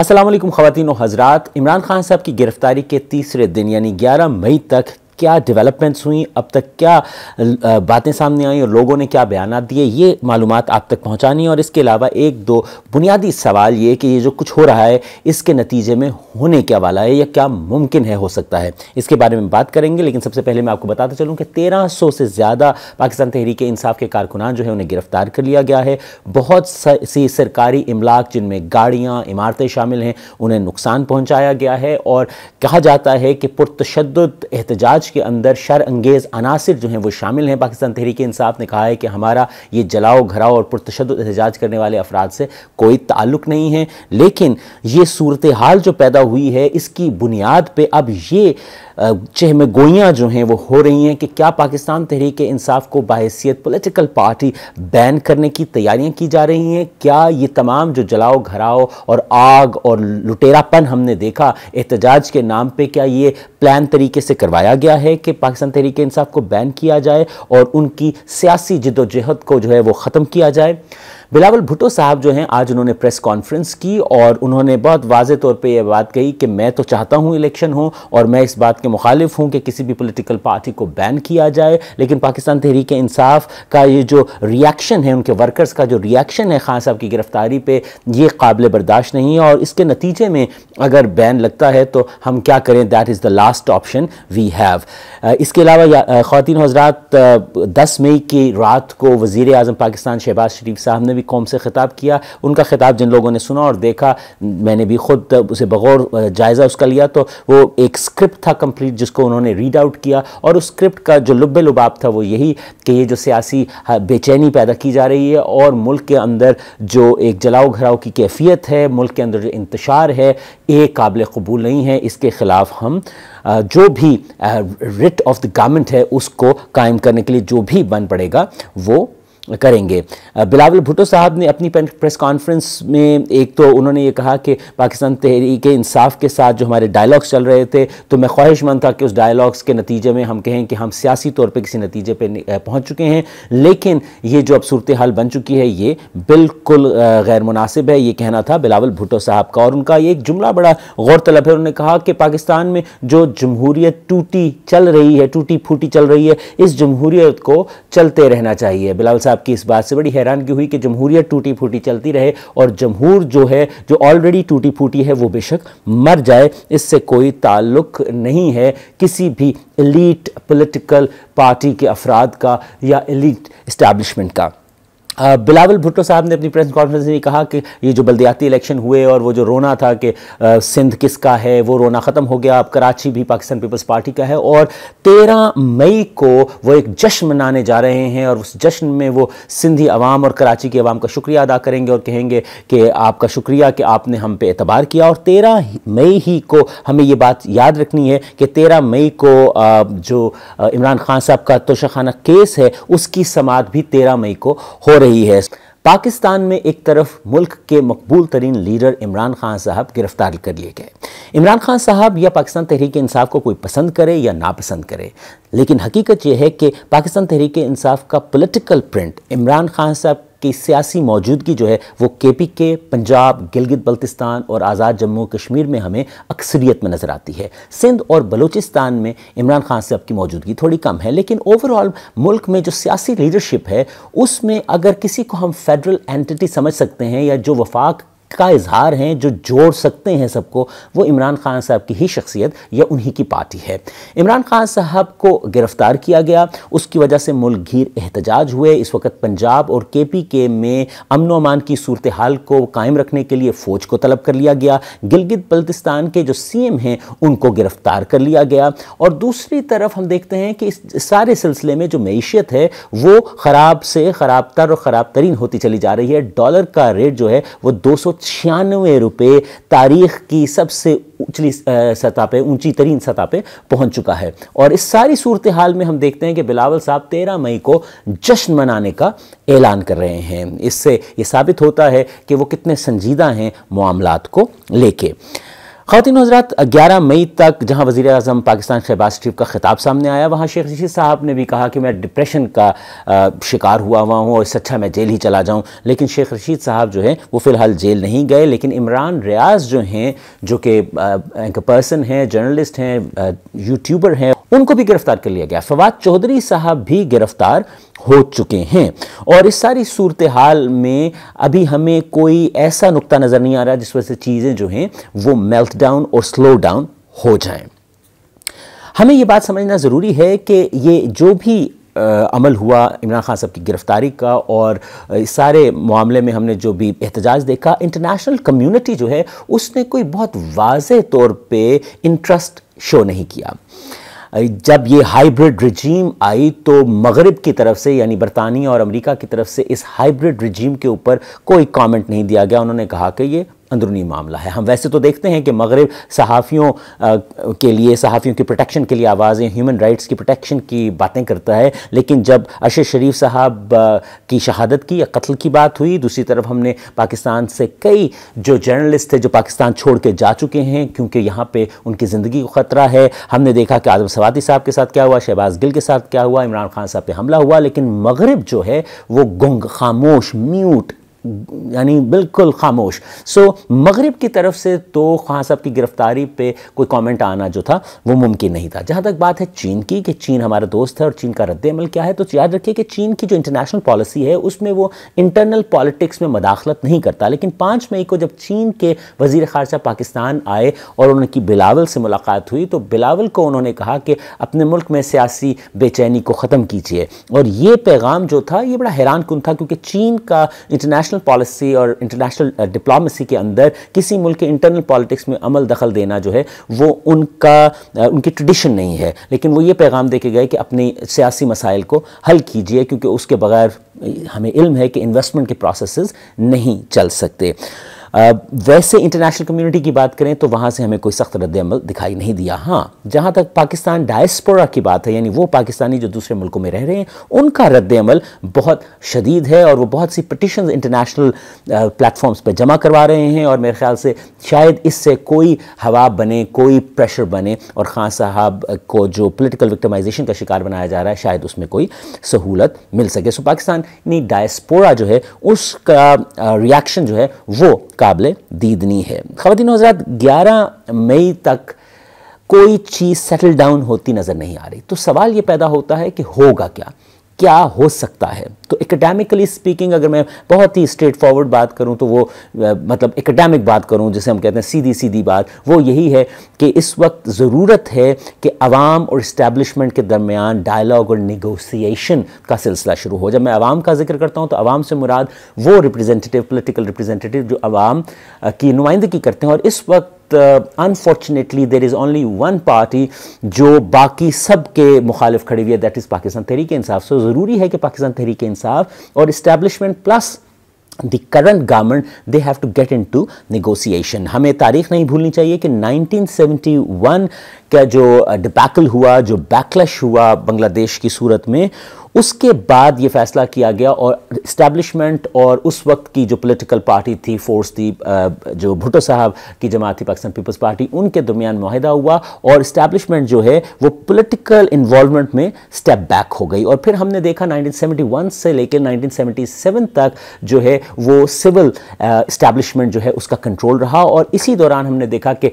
असलम ख़वान हज़रात इमरान खान साहब की गिरफ्तारी के तीसरे दिन यानी 11 मई तक क्या डेवलपमेंट्स हुई अब तक क्या बातें सामने आई और लोगों ने क्या बयान दिए ये मालूम आप तक पहुँचानी और इसके अलावा एक दो बुनियादी सवाल ये कि ये जो कुछ हो रहा है इसके नतीजे में होने क्या वाला है या क्या मुमकिन है हो सकता है इसके बारे में बात करेंगे लेकिन सबसे पहले मैं आपको बताता चलूँ कि तेरह सौ से ज़्यादा पाकिस्तान तहरीक इंसाफ के कारकुनान जो है उन्हें गिरफ्तार कर लिया गया है बहुत सी सरकारी इमलाक जिनमें गाड़ियाँ इमारतें शामिल हैं उन्हें नुकसान पहुँचाया गया है और कहा जाता है कि पुरतशद एहतजाज के अंदर शर अंगेज़ अनासर जो हैं वो शामिल हैं पाकिस्तान तहरीक इंसाफ ने कहा है कि हमारा ये जलाओ घराओ और पुरतशद एहतजाज करने वाले अफराद से कोई ताल्लुक नहीं है लेकिन ये सूरत हाल जो पैदा हुई है इसकी बुनियाद पर अब ये चेह में गोइयाँ जो हैं वो हो रही हैं कि क्या पाकिस्तान तहरीक इंसाफ को बाहसीत पोलिटिकल पार्टी बैन करने की तैयारियाँ की जा रही हैं क्या ये तमाम जो जलाओ घराओ और आग और लुटेरापन हमने देखा एहतजाज के नाम पर क्या ये प्लान तरीके से करवाया गया है कि पाकिस्तान तहरीक इंसाफ को बैन किया जाए और उनकी सियासी जदोजहद को जो है वो ख़त्म किया जाए बिलावल भुटो साहब जो हैं आज उन्होंने प्रेस कॉन्फ्रेंस की और उन्होंने बहुत वाज तौर पे यह बात कही कि मैं तो चाहता हूँ इलेक्शन हो और मैं इस बात के मुखालिफ हूँ कि किसी भी पोलिटिकल पार्टी को बैन किया जाए लेकिन पाकिस्तान तहरीक इंसाफ का ये जो रिएक्शन है उनके वर्कर्स का जो रिएक्शन है खान साहब की गिरफ्तारी पर यह काबिल बर्दाश्त नहीं है और इसके नतीजे में अगर बैन लगता है तो हम क्या करें that is the last option we have इसके अलावा खातिन हजरात दस मई की रात को वज़ी अजम पाकिस्तान शहबाज शरीफ साहब ने भी कौम से ख़िताब किया उनका ख़िताब जिन लोगों ने सुना और देखा मैंने भी खुद उसे बगौर जायज़ा उसका लिया तो वो एक स्क्रिप्ट था कंप्लीट जिसको उन्होंने रीड आउट किया और उस स्क्रिप्ट का जो लुब लुबाब था वो यही कि ये जो सियासी बेचैनी पैदा की जा रही है और मुल्क के अंदर जो एक जलाओ घराव की कैफियत है मुल्क के अंदर जो इंतशार है ये काबिल कबूल नहीं है इसके ख़िलाफ़ हम जो भी रिट ऑफ द गवर्नमेंट है उसको कायम करने के लिए जो भी बन पड़ेगा वो करेंगे बिलावल भुटो साहब ने अपनी प्रेस कॉन्फ्रेंस में एक तो उन्होंने ये कहा कि पाकिस्तान तहरीक इंसाफ के साथ जो हमारे डायलॉग्स चल रहे थे तो मैं ख्वाहिशमंद था कि उस डायलॉग्स के नतीजे में हम कहें कि हम सियासी तौर पर किसी नतीजे पर पहुँच चुके हैं लेकिन ये जो अब सूरत हाल बन चुकी है ये बिल्कुल गैर मुनासिब है ये कहना था बिलावल भुटो साहब का और उनका ये एक जुमला बड़ा गौरतलब है उन्होंने कहा कि पाकिस्तान में जो जमहूरीत टूटी चल रही है टूटी फूटी चल रही है इस जमहूरीत को चलते रहना चाहिए बिलावल साहब आपकी इस बात से बड़ी हैरानगी हुई कि जमहूरियत टूटी फूटी चलती रहे और जमहूर जो है जो ऑलरेडी टूटी फूटी है वो बेशक मर जाए इससे कोई ताल्लुक नहीं है किसी भी एलीट पॉलिटिकल पार्टी के अफराद का या एलीट इस्टेब्लिशमेंट का बिलावल भुट्टो साहब ने अपनी प्रेस कॉन्फ्रेंस में कहा कि ये जो बल्दियाती इलेक्शन हुए और वो जो रोना था कि सिंध किसका है वो रोना ख़त्म हो गया अब कराची भी पाकिस्तान पीपल्स पार्टी का है और तेरह मई को वो एक जश्न मनाने जा रहे हैं और उस जश्न में वो सिंधी आवाम और कराची की आवाम का शुक्रिया अदा करेंगे और कहेंगे कि आपका शुक्रिया कि आपने हम पे एतबार किया और तेरह मई ही को हमें ये बात याद रखनी है कि तेरह मई को जो इमरान खान साहब का तोशाखाना केस है उसकी समात भी तेरह मई को हो रही रही है पाकिस्तान में एक तरफ मुल्क के मकबूल तरीन लीडर इमरान खान साहब गिरफ्तार कर लिए गए इमरान खान साहब या पाकिस्तान तहरीक इंसाफ को कोई पसंद करे या नापसंद करे लेकिन हकीकत यह है कि पाकिस्तान तहरीक इंसाफ का पोलिटिकल प्रिंट इमरान खान साहब कि सियासी मौजूदगी जो है वो के पी के पंजाब गिलगित बल्तिस्तान और आज़ाद जम्मू कश्मीर में हमें अक्सरियत में नज़र आती है सिंध और बलूचिस्तान में इमरान खान साहब की मौजूदगी थोड़ी कम है लेकिन ओवरऑल मुल्क में जो सियासी लीडरशिप है उसमें अगर किसी को हम फेडरल एंटिटी समझ सकते हैं या जो वफाक का इजहार हैं जो जोड़ सकते हैं सबको वो इमरान खान साहब की ही शख्सियत या उन्हीं की पार्टी है इमरान खान साहब को गिरफ्तार किया गया उसकी वजह से मुल्क घीर एहतजाज हुए इस वक्त पंजाब और के पी के में अमन अमान की सूरत हाल को कायम रखने के लिए फ़ौज को तलब कर लिया गया गिलगित बल्तिस्तान के जो सी एम हैं उनको गिरफ्तार कर लिया गया और दूसरी तरफ हम देखते हैं कि इस सारे सिलसिले में जो मीशत है वो ख़राब से ख़राब तर और ख़राब तरीन होती चली जा रही है डॉलर का रेट जो है वो दो सौ छियानवे रुपये तारीख की सबसे उचली सतह पे ऊंची तरीन सतह पे पहुंच चुका है और इस सारी सूरत हाल में हम देखते हैं कि बिलावल साहब तेरह मई को जश्न मनाने का ऐलान कर रहे हैं इससे ये साबित होता है कि वो कितने संजीदा हैं मामला को लेके खातिन हजरात ग्यारह मई तक जहाँ वजी अजम पाकिस्तान शहबाज शरीफ का खिताब सामने आया वहाँ शेख रशीद साहब ने भी कहा कि मैं डिप्रेशन का शिकार हुआ हुआ हूँ और इस अच्छा मैं जेल ही चला जाऊँ लेकिन शेख रशीद साहब जो है वो फ़िलहाल जेल नहीं गए लेकिन इमरान रियाज जो हैं जो कि एक पर्सन हैं जर्नलिस्ट हैं यूट्यूबर हैं उनको भी गिरफ्तार कर लिया गया फवाद चौधरी साहब भी गिरफ्तार हो चुके हैं और इस सारी सूरत हाल में अभी हमें कोई ऐसा नुकता नज़र नहीं आ रहा जिस वजह से चीज़ें जो हैं वो मेल्ट डाउन और स्लो डाउन हो जाएं हमें ये बात समझना ज़रूरी है कि ये जो भी अमल हुआ इमरान खान साहब की गिरफ़्तारी का और इस सारे मामले में हमने जो भी एहतजाज देखा इंटरनेशनल कम्युनिटी जो है उसने कोई बहुत वाज तौर पे इंटरेस्ट शो नहीं किया जब ये हाइब्रिड रिजीम आई तो मगरब की तरफ से यानी बरतानिया और अमेरिका की तरफ से इस हाइब्रिड रिजीम के ऊपर कोई कमेंट नहीं दिया गया उन्होंने कहा कि ये अंदरूनी मामला है हम वैसे तो देखते हैं कि मगरब सहाफ़ियों के लिए सहाफ़ियों की प्रोटेक्शन के लिए आवाज़ें ह्यूमन राइट्स की प्रोटेक्शन की बातें करता है लेकिन जब अशर शरीफ साहब की शहादत की या कत्ल की बात हुई दूसरी तरफ हमने पाकिस्तान से कई जो जर्नलिस्ट थे जो पाकिस्तान छोड़ के जा चुके हैं क्योंकि यहाँ पर उनकी ज़िंदगी को ख़तरा है हमने देखा कि आजम सवाती साहब के साथ क्या हुआ शहबाज गिल के साथ क्या हुआ इमरान खान साहब पर हमला हुआ लेकिन मगरब जो है वो गुंग खामोश म्यूट यानी बिल्कुल खामोश सो मगरब की तरफ से तो खान साहब की गिरफ्तारी पे कोई कमेंट आना जो था वो मुमकिन नहीं था जहाँ तक बात है चीन की कि चीन हमारा दोस्त है और चीन का रद्दमल क्या है तो याद रखिए कि चीन की जो इंटरनेशनल पॉलिसी है उसमें वो इंटरनल पॉलिटिक्स में मदाखलत नहीं करता लेकिन पाँच मई को जब चीन के वजीर खारजा पाकिस्तान आए और उनकी बिलावल से मुलाकात हुई तो बिलावल को उन्होंने कहा कि अपने मुल्क में सियासी बेचैनी को ख़त्म कीजिए और ये पैगाम जो था ये बड़ा हैरान कन था क्योंकि चीन का इंटरनेशनल इंटरनेशनल पॉलिसी और इंटरनेशनल डिप्लोमेसी uh, के अंदर किसी मुल्क के इंटरनल पॉलिटिक्स में अमल दखल देना जो है वो उनका uh, उनकी ट्रेडिशन नहीं है लेकिन वो ये पैगाम दे के गए कि अपनी सियासी मसाइल को हल कीजिए क्योंकि उसके बगैर uh, हमें इल्म है कि इन्वेस्टमेंट के प्रोसेसेस नहीं चल सकते वैसे इंटरनेशनल कम्युनिटी की बात करें तो वहाँ से हमें कोई सख्त अमल दिखाई नहीं दिया हाँ जहाँ तक पाकिस्तान डायस्पोरा की बात है यानी वो पाकिस्तानी जो दूसरे मुल्कों में रह रहे हैं उनका रद्दमल बहुत शदीद है और वो बहुत सी पटिशन इंटरनेशनल प्लेटफॉर्म्स पर जमा करवा रहे हैं और मेरे ख्याल से शायद इससे कोई हवा बने कोई प्रेशर बने और खान साहब को जो पोलिटिकल विक्टमाइजेशन का शिकार बनाया जा रहा है शायद उसमें कोई सहूलत मिल सके सो पाकिस्तानी डायस्पोरा जो है उसका रिएक्शन जो है वो काबिल दीदनी है ख़वान हजरात ग्यारह मई तक कोई चीज़ सेटल डाउन होती नज़र नहीं आ रही तो सवाल ये पैदा होता है कि होगा क्या क्या हो सकता है तो एकेडमिकली स्पीकिंग अगर मैं बहुत ही स्ट्रेट फॉरवर्ड बात करूं तो वो मतलब एकेडमिक बात करूं जिसे हम कहते हैं सीधी सीधी बात वो यही है कि इस वक्त ज़रूरत है कि आवाम और इस्टेब्लिशमेंट के दरमियान डायलॉग और निगोसिएशन का सिलसिला शुरू हो जब मैं आवाम का जिक्र करता हूँ तो आवाम से मुराद वो रिप्रेजेंटेटिव पोलिटिकल रिप्रेजेंटेटिव जो आवाम की नुमाइंदगी करते हैं और इस वक्त unfortunately there is only one party जो बाकी सब के मुखालिफ खड़ी हुई है that is Pakistan Tehreek Insaf so ज़रूरी है कि पाकिस्तान तहरीक इंसाफ और establishment plus the current government they have to get into negotiation हमें तारीख नहीं भूलनी चाहिए कि नाइनटीन वन का जो डिपैकल हुआ जो बैकलश हुआ बांग्लादेश की सूरत में उसके बाद ये फैसला किया गया और इस्टेब्लिशमेंट और उस वक्त की जो पॉलिटिकल पार्टी थी फोर्स थी जो भुटो साहब की जमात थी पाकिस्तान पीपल्स पार्टी उनके दरमियान माहिदा हुआ और इस्टेब्लिशमेंट जो है वो पॉलिटिकल इन्वॉलमेंट में स्टेप बैक हो गई और फिर हमने देखा 1971 से लेकर 1977 तक जो है वो सिविल इस्टेब्लिशमेंट जो है उसका कंट्रोल रहा और इसी दौरान हमने देखा कि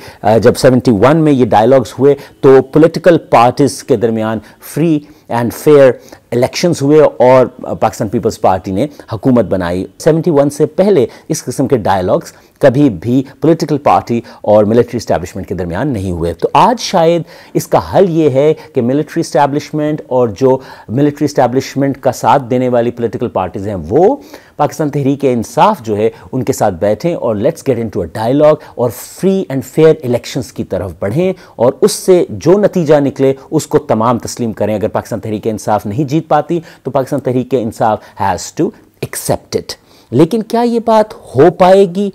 जब वन में ये डायलॉग्स हुए हुए तो पॉलिटिकल पार्टीज़ के दरमियान फ्री एंड फेयर इलेक्शंस हुए और पाकिस्तान पीपल्स पार्टी ने हुकूमत बनाई 71 से पहले इस किस्म के डायलॉग्स कभी भी पॉलिटिकल पार्टी और मिलिट्री इस्टेब्लिशमेंट के दरमियान नहीं हुए तो आज शायद इसका हल ये है कि मिलिट्री इस्टेब्लिशमेंट और जो मिलिट्री इस्टेब्लिशमेंट का साथ देने वाली पॉलिटिकल पार्टीज़ हैं वो पाकिस्तान तहरीक इंसाफ जो है उनके साथ बैठें और let's get into a dialogue और फ्री एंड फेयर इलेक्शंस की तरफ बढ़ें और उससे जो नतीजा निकले उसको तमाम तस्लीम करें अगर पाकिस्तान तहरीक इंसाफ नहीं जीत पाती तो Pakistan Tehreek Insaf has to accept it लेकिन क्या ये बात हो पाएगी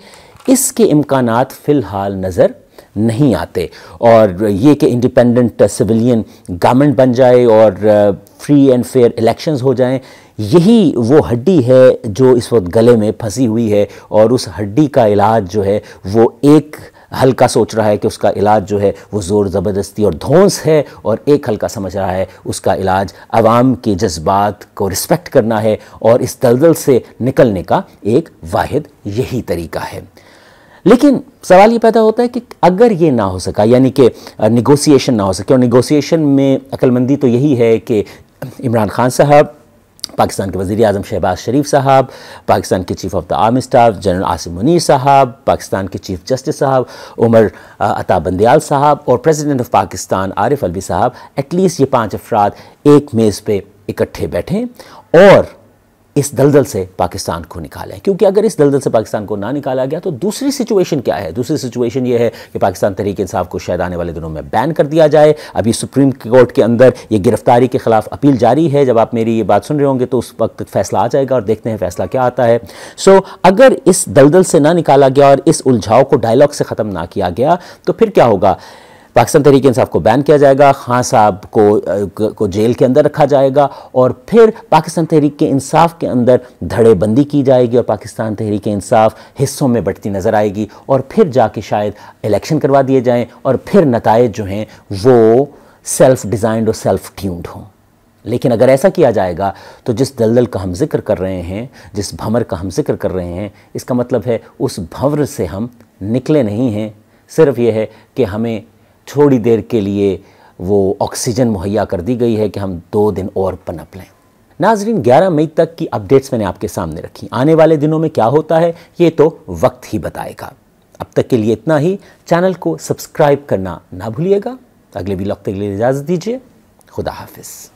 इसके इम्कान फ़िलहाल नज़र नहीं आते और ये कि इंडिपेंडेंट सिविलियन गवर्नमेंट बन जाए और फ्री एंड फेयर इलेक्शंस हो जाएं यही वो हड्डी है जो इस वक्त गले में फंसी हुई है और उस हड्डी का इलाज जो है वो एक हल्का सोच रहा है कि उसका इलाज जो है वो ज़ोर ज़बरदस्ती और धौंस है और एक हल्का समझ रहा है उसका इलाज आवाम के जज्बात को रिस्पेक्ट करना है और इस दलदल से निकलने का एक वाहिद यही तरीका है लेकिन सवाल ये पैदा होता है कि अगर ये ना हो सका यानी कि निगोसिएशन ना हो सके और निगोसिएशन में अक्लमंदी तो यही है कि इमरान खान साहब पाकिस्तान के वज़ी अजम शहबाज शरीफ साहब पाकिस्तान के chief of the army staff general Asim Munir साहब पाकिस्तान के चीफ़ जस्टिस साहब उमर अता बंदयाल साहब और प्रेसिडेंट ऑफ पाकिस्तान आरिफ अलवी साहब एटलीस्ट ये पाँच अफराद एक मेज़ पे इकट्ठे बैठें और इस दलदल से पाकिस्तान को निकाला है क्योंकि अगर इस दलदल से पाकिस्तान को ना निकाला गया तो दूसरी सिचुएशन क्या है दूसरी सिचुएशन यह है कि पाकिस्तान तहरीक इंसाफ को शायद आने वाले दिनों में बैन कर दिया जाए अभी सुप्रीम कोर्ट के अंदर ये गिरफ्तारी के खिलाफ अपील जारी है जब आप मेरी ये बात सुन रहे होंगे तो उस वक्त फैसला आ जाएगा और देखते हैं फैसला क्या आता है सो अगर इस दलदल से ना निकाला गया और इस उलझाव को डायलॉग से ख़त्म ना किया गया तो फिर क्या होगा पाकिस्तान तहरीक इंसाफ को बैन किया जाएगा खां साहब को को जेल के अंदर रखा जाएगा और फिर पाकिस्तान तहरीक के इंसाफ के अंदर धड़ेबंदी की जाएगी और पाकिस्तान तहरीक इंसाफ हिस्सों में बढ़ती नज़र आएगी और फिर जाके शायद इलेक्शन करवा दिए जाएँ और फिर नतज जो हैं वो सेल्फ़ डिज़ाइंड और सेल्फ़ ट्यून्ड हों लेकिन अगर ऐसा किया जाएगा तो जिस दलदल का हम जिक्र कर रहे हैं जिस भंवर का हम जिक्र कर रहे हैं इसका मतलब है उस भंवर से हम निकले नहीं हैं सिर्फ ये है कि हमें थोड़ी देर के लिए वो ऑक्सीजन मुहैया कर दी गई है कि हम दो दिन और पनप लें नाजरीन 11 मई तक की अपडेट्स मैंने आपके सामने रखी आने वाले दिनों में क्या होता है ये तो वक्त ही बताएगा अब तक के लिए इतना ही चैनल को सब्सक्राइब करना ना भूलिएगा अगले भी वक्त के लिए इजाज़त दीजिए खुदा हाफिज़